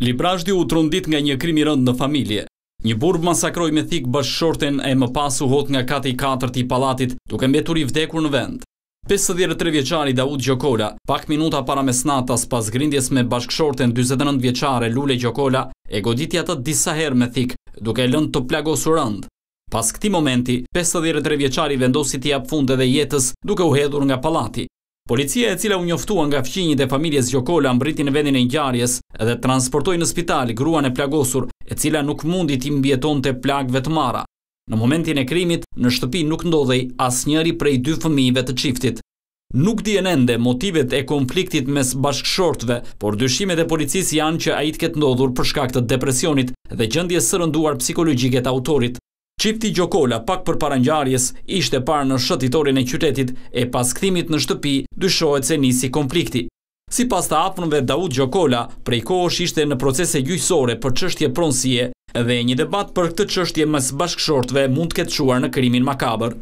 Librajdi u trondit nga një krimi rënd në familje. Një burb masakroj me thikë bashkëshorten e më pasu hot nga kati katërt i palatit, duke mbetur i vdekur në vend. 53 vjeqari Daud Gjokola, pak minuta para mesnatas pas grindjes me bashkëshorten 29 vjeqare Lule Gjokola, e goditja të disa her me thikë, duke lënd të plagosur rënd. Pas këti momenti, 53 vjeqari vendosi i apfunde dhe jetës duke u hedhur nga palati. Policia e cila u njoftua nga fqinjit e familjes Gjokola mbriti në vendin e njarjes edhe transportoj në spital gruan e plagosur e cila nuk mundi i mbjeton të plagve të mara. Në momentin e krimit, në shtëpi nuk ndodhej as njëri prej dy fëmijive të qiftit. Nuk dijen ende motivet e konfliktit mes bashkëshortve, por dyshimet e policis janë që a i të ketë ndodhur për shkaktët të depresionit dhe gjëndje sërënduar psikologjiket autorit. Qipti Gjokolla pak për parangjarjes ishte parë në shëtitorin e qytetit e pas këthimit në shtëpi dyshojt se nisi konflikti. Si pas të apënve Daud Gjokolla, prej kohësh ishte në procese gjysore për qështje pronsie dhe një debat për këtë qështje mës bashkëshortve mund të ketë quar në krimin makabër.